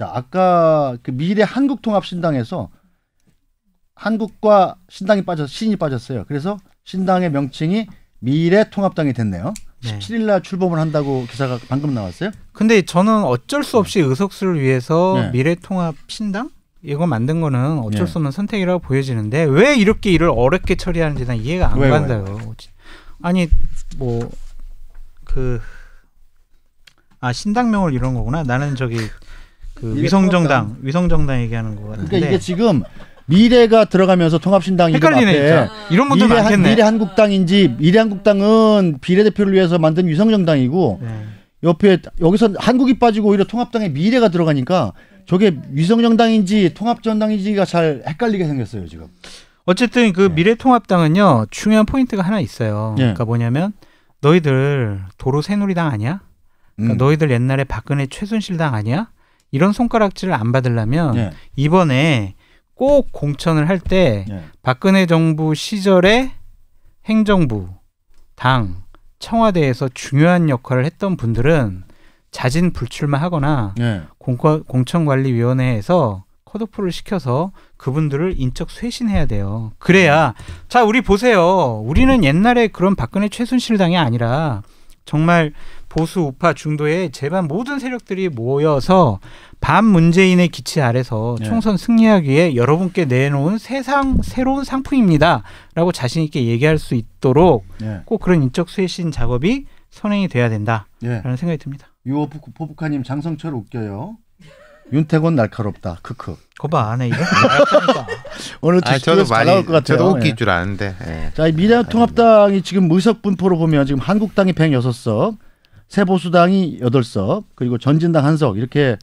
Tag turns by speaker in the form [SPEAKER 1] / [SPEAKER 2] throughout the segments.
[SPEAKER 1] 자, 아까 그 미래 한국통합신당에서 한국과 신당이 빠져 신이 빠졌어요. 그래서 신당의 명칭이 미래통합당이 됐네요. 네. 17일 날 출범을 한다고 기사가 방금 나왔어요. 근데 저는
[SPEAKER 2] 어쩔 수 없이 네. 의석수를 위해서 네. 미래통합 신당 이거 만든 거는 어쩔 네. 수 없는 네. 선택이라고 보여지는데 왜 이렇게 일을 어렵게 처리하는지 난 이해가 안 왜, 간다요. 왜? 아니 뭐 그아 신당명을 이런 거구나.
[SPEAKER 1] 나는 저기 그 위성정당,
[SPEAKER 2] 위성정당 얘기하는 거 그러니까 같은데. 그러니까 이게
[SPEAKER 1] 지금 미래가 들어가면서 통합신당이 헷갈리네. 진짜. 이런 분들 미래 많겠네. 한, 미래 한국당인지 미래 한국당은 비례대표를 위해서 만든 위성정당이고 네. 옆에 여기서 한국이 빠지고 오히려 통합당에 미래가 들어가니까 저게 위성정당인지 통합전당인지가 잘 헷갈리게 생겼어요 지금.
[SPEAKER 2] 어쨌든 그 네. 미래통합당은요 중요한 포인트가 하나 있어요. 네. 그러니까 뭐냐면 너희들 도로 새누리당 아니야? 그러니까 음. 너희들 옛날에 박근혜 최순실당 아니야? 이런 손가락질을 안 받으려면 네. 이번에 꼭 공천을 할때 네. 예. 박근혜 정부 시절에 행정부, 당, 청와대에서 중요한 역할을 했던 분들은 자진 불출마하거나 네. 공천관리위원회에서 컷오프를 시켜서 그분들을 인적 쇄신해야 돼요. 그래야 자 우리 보세요. 우리는 옛날에 그런 박근혜 최순실 당이 아니라 정말 보수 우파 중도의 제반 모든 세력들이 모여서 반 문재인의 기치 아래서 네. 총선 승리하기 위해 여러분께 내놓은 세상 새로운 상품입니다라고 자신 있게 얘기할 수 있도록 예. 꼭 그런 인적 쇄신 작업이 선행이 돼야 된다라는 네.
[SPEAKER 1] 예. 생각이 듭니다. 유오 포부카님 장성철 웃겨요. 윤태곤 날카롭다. 크크. 거봐 안해 이거. 오늘 아, 저도 많이 나올 것 같아요. 저도 웃길 예. 줄
[SPEAKER 3] 아는데. 예. 자
[SPEAKER 1] 미래통합당이 지금 의석 분포로 보면 지금 한국당이 106석, 새보수당이 8석 그리고 전진당 1석 이렇게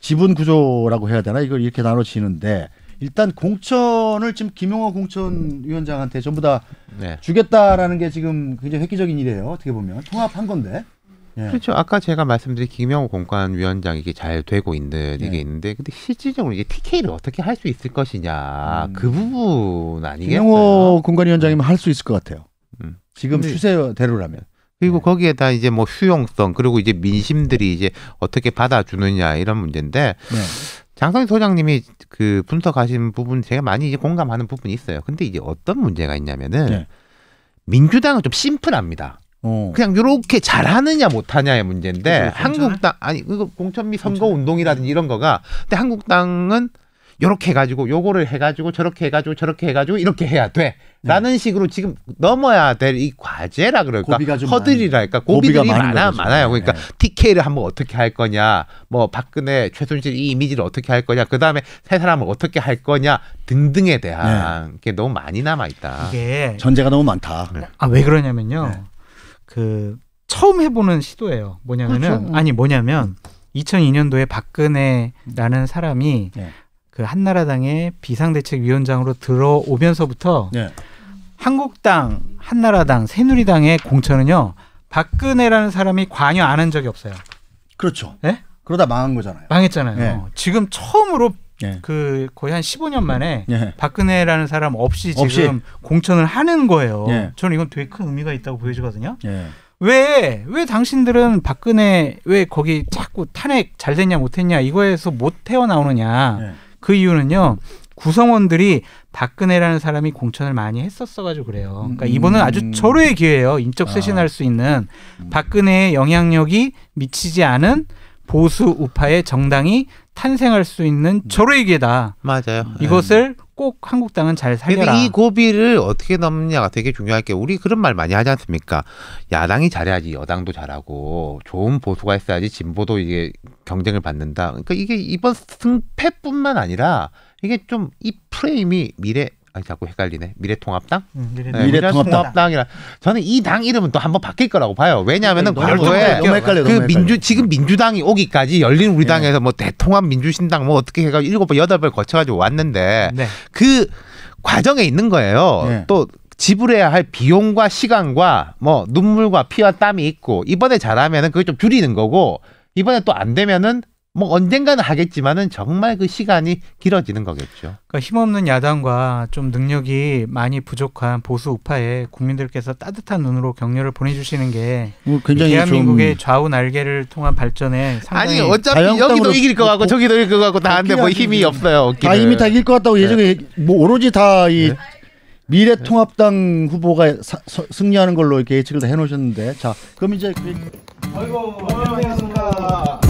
[SPEAKER 1] 지분 구조라고 해야 되나 이걸 이렇게 나눠지는데 일단 공천을 지금 김용호 공천 위원장한테 전부 다 네. 주겠다라는 게 지금 굉장히 획기적인 일이에요. 어떻게 보면 통합한 건데.
[SPEAKER 3] 예. 그렇죠. 아까 제가 말씀드린 김영호 공관위원장 이게 잘 되고 있는 예. 이게 있는데, 근데 실질적으로 이게 TK를 어떻게 할 수 있을 것이냐 음. 그 부분 아니겠어요?
[SPEAKER 1] 김영호 공관위원장이면 할 수 있을 것 같아요. 음. 지금
[SPEAKER 3] 추세대로라면. 그리고 거기에다 이제 뭐 수용성 그리고 이제 민심들이 이제 어떻게 받아주느냐 이런 문제인데 네. 장성희 소장님이 그 분석하신 부분 제가 많이 이제 공감하는 부분이 있어요. 근데 이제 어떤 문제가 있냐면은 네. 민주당은 좀 심플합니다. 어. 그냥 요렇게 잘하느냐 못하냐의 문제인데 그렇죠. 한국당 아니 그거 공천미 선거 운동이라든지 이런 거가 근데 한국당은 요렇게 해가지고 요거를 해가지고 저렇게 해가지고 저렇게 해가지고 이렇게 해야 돼라는 네. 식으로 지금 넘어야 될 이 과제라 그럴까 허들이랄까 고비들이 많아 많아요. 그러니까 네. TK를 한번 어떻게 할 거냐, 뭐 박근혜, 최순실 이 이미지를 어떻게 할 거냐, 그 다음에 세 사람을 어떻게 할 거냐 등등에 대한 네. 게 너무 많이 남아 있다. 이게 전제가 너무 많다. 네.
[SPEAKER 2] 아왜 그러냐면요. 네. 그 처음 해보는 시도예요. 뭐냐면은 그렇죠.
[SPEAKER 3] 아니 뭐냐면
[SPEAKER 2] 2002년도에 박근혜라는 사람이 네. 그 한나라당의 비상대책위원장으로 들어오면서부터 네. 한국당, 한나라당, 새누리당의 공천은요 박근혜라는 사람이 관여 안 한 적이 없어요. 그렇죠. 네? 그러다 망한 거잖아요. 망했잖아요. 네. 지금 처음으로 네. 그 거의 한 15년 만에 네. 박근혜라는 사람 없이, 없이, 공천을 하는 거예요. 저는 이건 되게 큰 의미가 있다고 보여지거든요. 왜, 왜 당신들은 박근혜 왜 거기 자꾸 탄핵 잘 됐냐 못했냐 이거에서 못 헤어나오느냐. 그 이유는요. 구성원들이 박근혜라는 사람이 공천을 많이 했었어가지고 그래요. 그러니까 이번은 아주 음. 절호의 기회예요. 인적 아. 쇄신할 수 있는 음. 박근혜의 영향력이 미치지 않은 보수 우파의 정당이 탄생할 수 있는 절호의 기회다. 맞아요. 이것을 네.
[SPEAKER 3] 꼭 한국당은 잘 살려라. 이 고비를 어떻게 넘느냐가 되게 중요할 게 우리 그런 말 많이 하지 않습니까? 야당이 잘해야지 여당도 잘하고 좋은 보수가 있어야지 진보도 이게 경쟁을 받는다. 그러니까 이게 이번 승패뿐만 아니라 이게 좀 이 프레임이 미래 아 자꾸 헷갈리네. 미래통합당?
[SPEAKER 1] 응, 음, 미래, 네, 미래통합당.
[SPEAKER 3] 이라 저는 이 당 이름은 또 한번 바뀔 거라고 봐요. 왜냐하면은 과거에 너무 헷갈려, 그 너무 민주 지금 민주당이 오기까지 열린 우리 네. 당에서 네. 뭐 대통합 민주신당 뭐 어떻게 해가지고 일곱 번 여덟 번 거쳐가지고 왔는데 네. 그 과정에 있는 거예요. 네. 또 지불해야 할 비용과 시간과 뭐 눈물과 피와 땀이 있고 이번에 잘하면은 그걸 좀 줄이는 거고 이번에 또 안 되면은 뭐 언젠가는 하겠지만은 정말 그 시간이 길어지는 거겠죠. 그러니까 힘없는
[SPEAKER 2] 야당과 좀 능력이 많이 부족한 보수 우파에 국민들께서 따뜻한 눈으로 격려를 보내주시는 게뭐 대한민국의 좌우 날개를 통한 발전에 상당히 아니
[SPEAKER 1] 어차피 여기도 이길 것 같고 어, 저기도 이길 것 같고 다한데 뭐 힘이 없어요. 다 이미 다 이길 것 같다고 예전에 네. 뭐 오로지 다이 네. 미래통합당 후보가 사, 승리하는 걸로 이렇게 예측을 다 해놓으셨는데 자 그럼 이제 아이고 안녕하십니까.